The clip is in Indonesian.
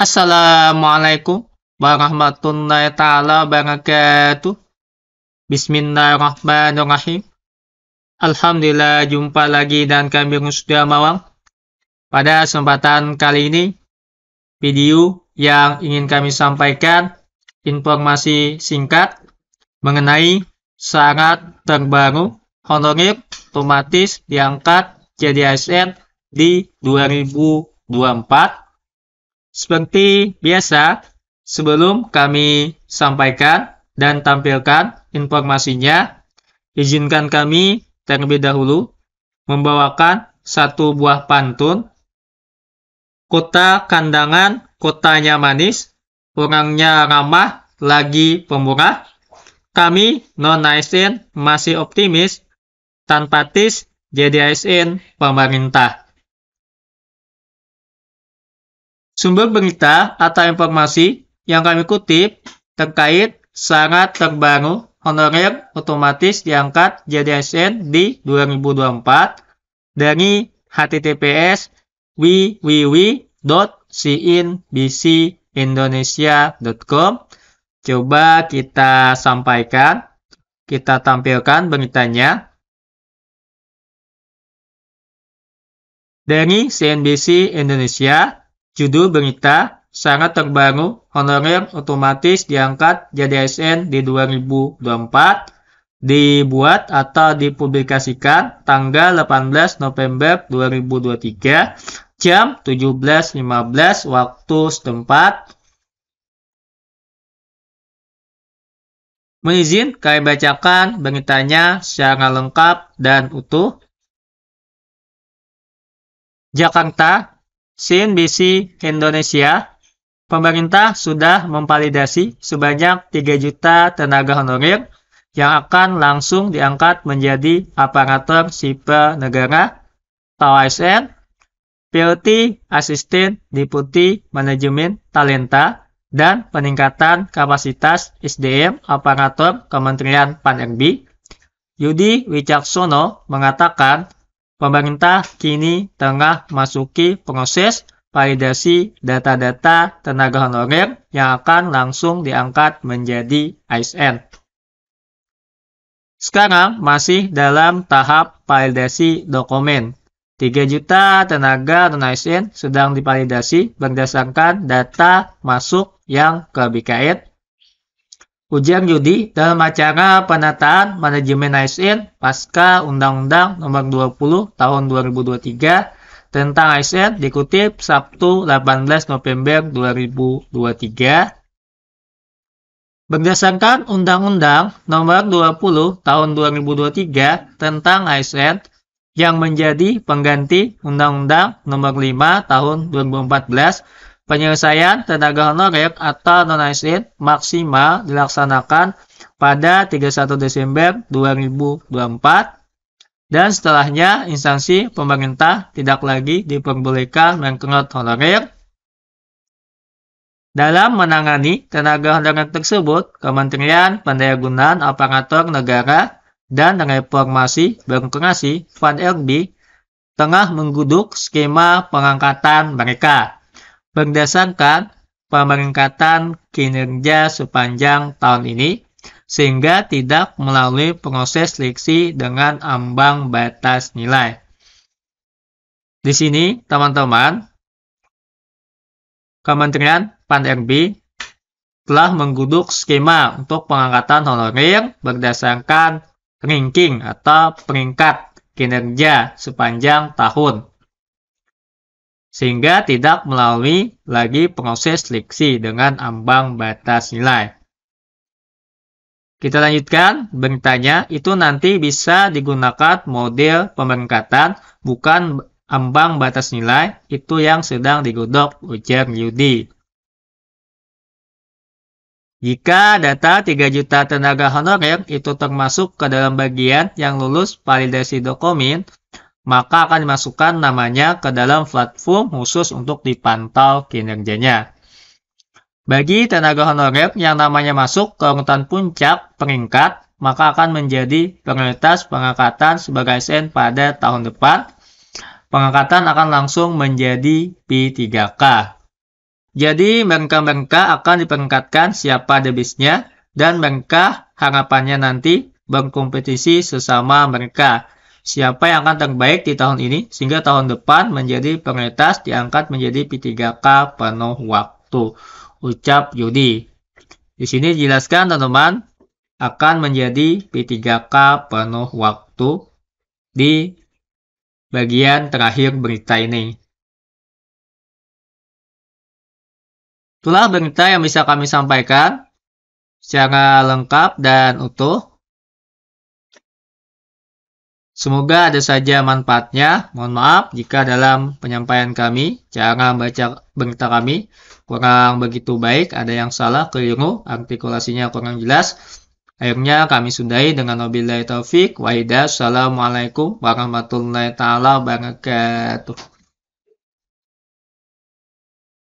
Assalamualaikum warahmatullahi taala wabarakatuh. Bismillahirrahmanirrahim. Alhamdulillah jumpa lagi dan kami sudah mawang. Pada kesempatan kali ini, video yang ingin kami sampaikan informasi singkat mengenai syarat terbaru honorir otomatis diangkat jadi ASN di 2024 seperti biasa, sebelum kami sampaikan dan tampilkan informasinya, izinkan kami terlebih dahulu membawakan satu buah pantun. Kota kandangan, kotanya manis, orangnya ramah, lagi pemurah. Kami non ASN masih optimis, tanpa tis jadi ASN pemerintah. Sumber berita atau informasi yang kami kutip terkait sangat terbangun honorer otomatis diangkat jadi ASN di 2024 dari https www.cnbcindonesia.com Coba kita sampaikan, kita tampilkan beritanya. Dari CNBC Indonesia, Judul berita sangat terbaru honorer otomatis diangkat jadi ASN di 2024 dibuat atau dipublikasikan tanggal 18 November 2023 jam 17.15 waktu setempat. Mengizin kami bacakan beritanya secara lengkap dan utuh. Jakarta CNBC Indonesia, pemerintah sudah memvalidasi sebanyak 3 juta tenaga honorer yang akan langsung diangkat menjadi aparatur sipil negara atau ASN, PLT Asisten Deputi Manajemen Talenta, dan peningkatan kapasitas SDM aparatur Kementerian Pan-RB. Yudi Wicaksono mengatakan pemerintah kini tengah masuki proses validasi data-data tenaga honorer yang akan langsung diangkat menjadi ASN. Sekarang masih dalam tahap validasi dokumen. 3 juta tenaga non ASN sedang divalidasi berdasarkan data masuk yang ke BKN Ujian Yudi dalam acara penataan manajemen ASN pasca Undang-Undang Nomor 20 Tahun 2023 tentang ASN dikutip Sabtu 18 November 2023. Berdasarkan Undang-Undang Nomor 20 Tahun 2023 tentang ASN yang menjadi pengganti Undang-Undang Nomor 5 Tahun 2014 Penyelesaian tenaga honorer atau non-asn maksimal dilaksanakan pada 31 Desember 2024 dan setelahnya instansi pemerintah tidak lagi diperbolehkan mengkerut honorer. Dalam menangani tenaga honorer tersebut, Kementerian Pendayagunaan Aparatur Negara dan Reformasi Birokrasi (FANRB) tengah mengguduk skema pengangkatan mereka berdasarkan pemeringkatan kinerja sepanjang tahun ini, sehingga tidak melalui proses seleksi dengan ambang batas nilai. Di sini, teman-teman, Kementerian PAN-RB telah mengguduk skema untuk pengangkatan honorer berdasarkan ranking atau peringkat kinerja sepanjang tahun sehingga tidak melalui lagi proses seleksi dengan ambang batas nilai. Kita lanjutkan, bertanya itu nanti bisa digunakan model pemeringkatan bukan ambang batas nilai itu yang sedang digodok ujar Yudi. Jika data 3 juta tenaga honorer itu termasuk ke dalam bagian yang lulus validasi dokumen, maka akan dimasukkan namanya ke dalam platform khusus untuk dipantau kinerjanya. Bagi tenaga honorer yang namanya masuk ke urutan puncak peringkat, maka akan menjadi prioritas pengangkatan sebagai ASN pada tahun depan. Pengangkatan akan langsung menjadi P3K. Jadi mereka-mereka akan diperingkatkan siapa debisnya dan mereka harapannya nanti berkompetisi sesama mereka siapa yang akan terbaik di tahun ini sehingga tahun depan menjadi prioritas diangkat menjadi P3K penuh waktu. Ucap Yudi. Di sini dijelaskan teman-teman akan menjadi P3K penuh waktu di bagian terakhir berita ini. Itulah berita yang bisa kami sampaikan secara lengkap dan utuh. Semoga ada saja manfaatnya. Mohon maaf jika dalam penyampaian kami, cara membaca berita kami kurang begitu baik, ada yang salah, keliru, artikulasinya kurang jelas. Akhirnya kami sudahi dengan wabillahi taufik. Waidah. Assalamualaikum warahmatullahi wabarakatuh.